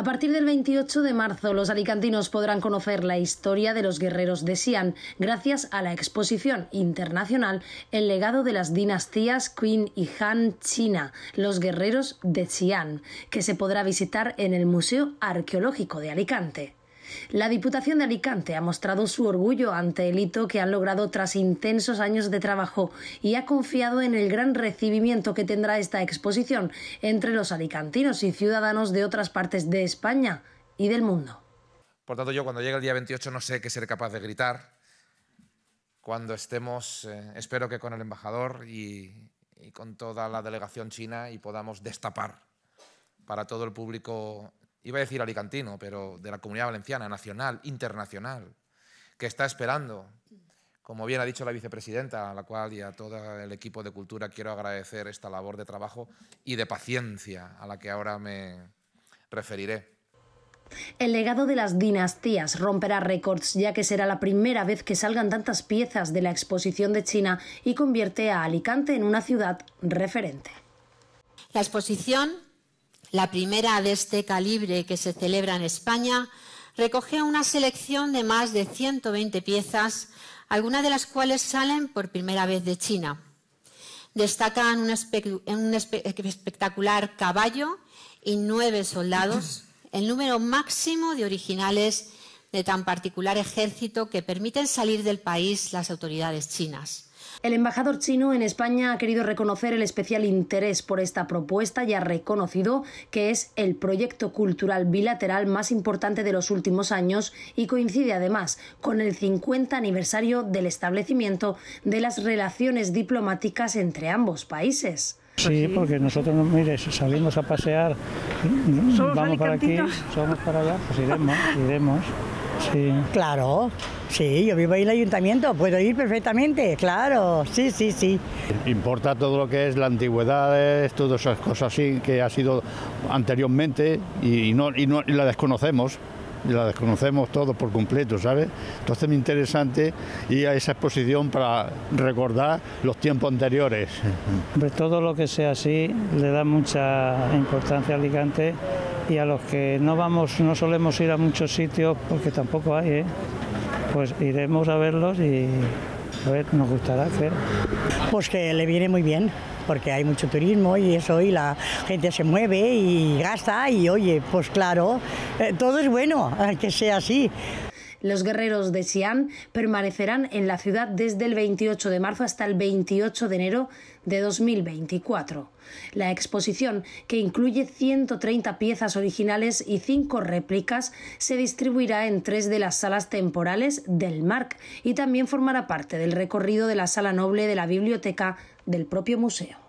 A partir del 28 de marzo, los alicantinos podrán conocer la historia de los guerreros de Xi'an gracias a la exposición internacional El legado de las dinastías Qin y Han China, los guerreros de Xi'an, que se podrá visitar en el Museo Arqueológico de Alicante. La Diputación de Alicante ha mostrado su orgullo ante el hito que han logrado tras intensos años de trabajo y ha confiado en el gran recibimiento que tendrá esta exposición entre los alicantinos y ciudadanos de otras partes de España y del mundo. Por tanto, yo cuando llegue el día 28 no sé qué ser capaz de gritar. Cuando estemos, eh, espero que con el embajador y con toda la delegación china y podamos destapar para todo el público iba a decir alicantino, pero de la comunidad valenciana, nacional, internacional, que está esperando. Como bien ha dicho la vicepresidenta, a la cual y a todo el equipo de cultura quiero agradecer esta labor de trabajo y de paciencia a la que ahora me referiré. El legado de las dinastías romperá récords, ya que será la primera vez que salgan tantas piezas de la exposición de China y convierte a Alicante en una ciudad referente. La exposición la primera de este calibre que se celebra en España recoge una selección de más de 120 piezas, algunas de las cuales salen por primera vez de China. Destacan un, espectacular caballo y nueve soldados, el número máximo de originales de tan particular ejército que permiten salir del país las autoridades chinas. El embajador chino en España ha querido reconocer el especial interés por esta propuesta y ha reconocido que es el proyecto cultural bilateral más importante de los últimos años y coincide además con el 50 aniversario del establecimiento de las relaciones diplomáticas entre ambos países. Sí, pues porque nosotros, mire, salimos a pasear, vamos para aquí, somos para allá, pues iremos, iremos. Sí. Claro, sí, yo vivo ahí en el ayuntamiento, puedo ir perfectamente, claro, sí, sí, sí. Importa todo lo que es la antigüedad, todas esas cosas así que ha sido anteriormente y, no, y, y la desconocemos la desconocemos todo por completo, ¿sabes? Entonces es interesante ir a esa exposición para recordar los tiempos anteriores. todo lo que sea así le da mucha importancia a Alicante y a los que no vamos, no solemos ir a muchos sitios porque tampoco hay, ¿eh? pues iremos a verlos y a ver, nos gustará hacer. Pues que le viene muy bien porque hay mucho turismo y eso, y la gente se mueve y gasta, y oye, pues claro, eh, todo es bueno que sea así. Los guerreros de Xi'an permanecerán en la ciudad desde el 28 de marzo hasta el 28 de enero de 2024. La exposición, que incluye 130 piezas originales y 5 réplicas, se distribuirá en tres de las salas temporales del MARC y también formará parte del recorrido de la sala noble de la biblioteca del propio museo.